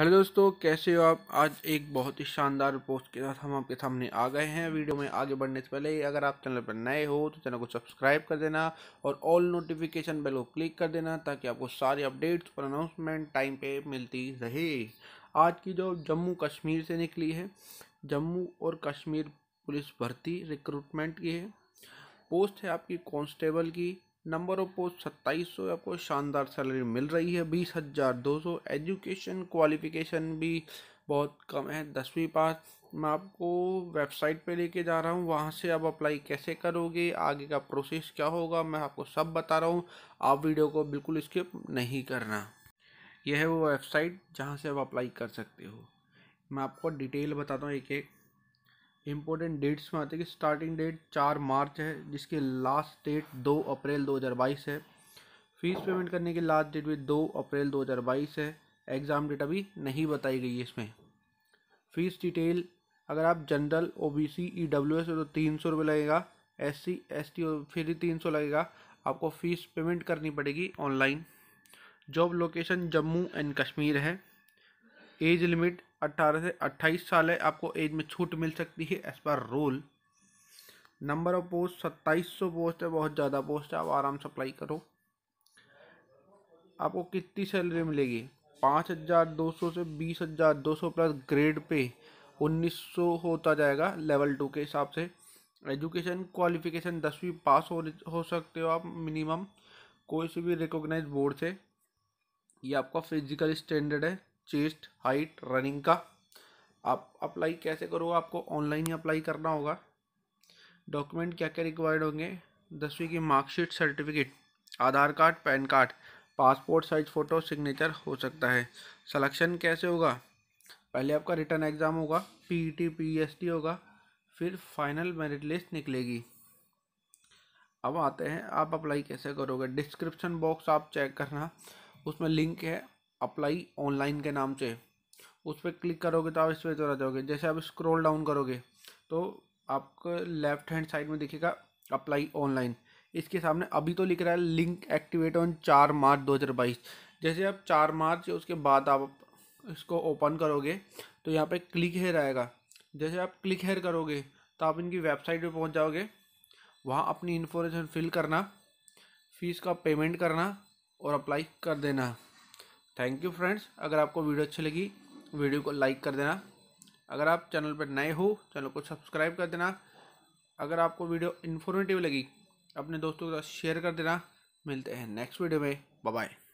hello दोस्तों कैसे हो आप आज एक बहुत ही शानदार पोस्ट के साथ हम आपके सामने आ गए हैं वीडियो में आगे बढ़ने से पहले अगर आप चैनल पर नए हो तो चैनल को सब्सक्राइब कर देना और ऑल नोटिफिकेशन बेल को क्लिक कर देना ताकि आपको सारी अपडेट्स और अनाउंसमेंट टाइम पे मिलती रहे आज की जो जम्मू कश्मीर से निकली है जम्मू और कश्मीर पुलिस भर्ती रिक्रूटमेंट की है पोस्ट है आपकी कॉन्स्टेबल की नंबर ऑफ पोस्ट सत्ताईस सौ आपको शानदार सैलरी मिल रही है बीस हज़ार दो सौ एजुकेशन क्वालिफिकेशन भी बहुत कम है दसवीं पास मैं आपको वेबसाइट पे लेके जा रहा हूँ वहाँ से आप अप्लाई कैसे करोगे आगे का प्रोसेस क्या होगा मैं आपको सब बता रहा हूँ आप वीडियो को बिल्कुल स्किप नहीं करना यह है वो वेबसाइट जहाँ से आप अप्लाई कर सकते हो मैं आपको डिटेल बताता हूँ एक एक इम्पोर्टेंट डेट्स में आते हैं कि स्टार्टिंग डेट चार मार्च है जिसकी लास्ट डेट दो अप्रैल दो हज़ार बाईस है फीस पेमेंट करने की लास्ट डेट भी दो अप्रैल दो हज़ार बाईस है एग्ज़ाम डेट अभी नहीं बताई गई है इसमें फीस डिटेल अगर आप general O B C E W S तो तीन सौ रुपये लगेगा एस सी एस टी फिर भी तीन सौ लगेगा आपको फ़ीस पेमेंट करनी पड़ेगी online job location Jammu and Kashmir है एज लिमिट अट्ठारह से अट्ठाईस साल है आपको एज में छूट मिल सकती है as per rule number of post सत्ताईस सौ पोस्ट है बहुत ज़्यादा पोस्ट है आप आराम से अप्लाई करो आपको कितनी सैलरी मिलेगी पाँच हज़ार दो सौ से बीस हज़ार दो सौ प्लस ग्रेड पे उन्नीस सौ होता जाएगा लेवल टू के हिसाब से एजुकेशन क्वालिफिकेशन दसवीं पास हो हो सकते हो आप मिनिमम कोई से भी रिकॉग्नाइज बोर्ड से ये आपका फिजिकल स्टैंडर्ड है चेस्ट हाइट रनिंग का आप अप्लाई कैसे करोगे आपको ऑनलाइन ही अप्लाई करना होगा डॉक्यूमेंट क्या क्या रिक्वायर्ड होंगे दसवीं की marksheet certificate Aadhaar card pan card passport size photo signature हो सकता है सलेक्शन कैसे होगा पहले आपका रिटर्न एग्ज़ाम होगा पी पीएसटी e e होगा फिर फाइनल मेरिट लिस्ट निकलेगी अब आते हैं आप अप्लाई कैसे करोगे डिस्क्रिप्शन बॉक्स आप चेक करना उसमें लिंक है अप्लाई ऑनलाइन के नाम से उस पर क्लिक करोगे तो आप इस पर तो चला जाओगे जैसे आप स्क्रॉल डाउन करोगे तो आपको लेफ्ट हैंड साइड में दिखेगा अप्लाई ऑनलाइन इसके सामने अभी तो लिख रहा है लिंक एक्टिवेट ऑन चार मार्च दो हज़ार बाईस जैसे आप चार मार्च उसके बाद आप इसको ओपन करोगे तो यहाँ पे क्लिक हेयर आएगा जैसे आप क्लिक हेयर करोगे तो आप इनकी वेबसाइट पे पहुँच जाओगे वहाँ अपनी इन्फॉर्मेशन फिल करना फ़ीस का पेमेंट करना और अप्लाई कर देना थैंक यू फ्रेंड्स अगर आपको वीडियो अच्छी लगी वीडियो को लाइक कर देना अगर आप चैनल पर नए हो चैनल को सब्सक्राइब कर देना अगर आपको वीडियो इन्फॉर्मेटिव लगी अपने दोस्तों के साथ शेयर कर देना मिलते हैं नेक्स्ट वीडियो में बाय